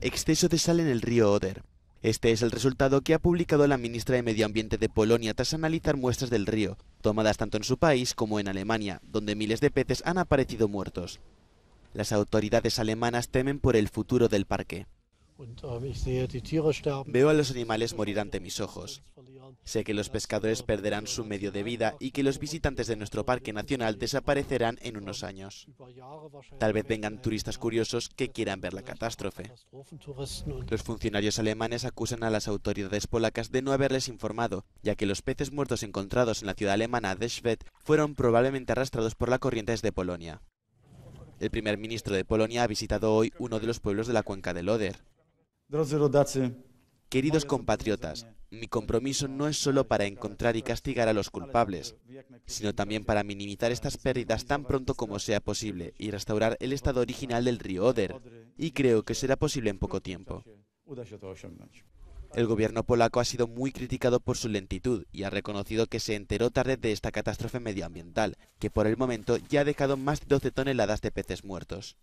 exceso de sal en el río Oder. Este es el resultado que ha publicado la ministra de Medio Ambiente de Polonia tras analizar muestras del río, tomadas tanto en su país como en Alemania, donde miles de peces han aparecido muertos. Las autoridades alemanas temen por el futuro del parque. Ähm, Veo a los animales morir ante mis ojos. Sé que los pescadores perderán su medio de vida y que los visitantes de nuestro parque nacional desaparecerán en unos años. Tal vez vengan turistas curiosos que quieran ver la catástrofe. Los funcionarios alemanes acusan a las autoridades polacas de no haberles informado, ya que los peces muertos encontrados en la ciudad alemana de Schwedt fueron probablemente arrastrados por la corriente desde Polonia. El primer ministro de Polonia ha visitado hoy uno de los pueblos de la cuenca del Oder. Queridos compatriotas, mi compromiso no es solo para encontrar y castigar a los culpables, sino también para minimizar estas pérdidas tan pronto como sea posible y restaurar el estado original del río Oder, y creo que será posible en poco tiempo. El gobierno polaco ha sido muy criticado por su lentitud y ha reconocido que se enteró tarde de esta catástrofe medioambiental, que por el momento ya ha dejado más de 12 toneladas de peces muertos.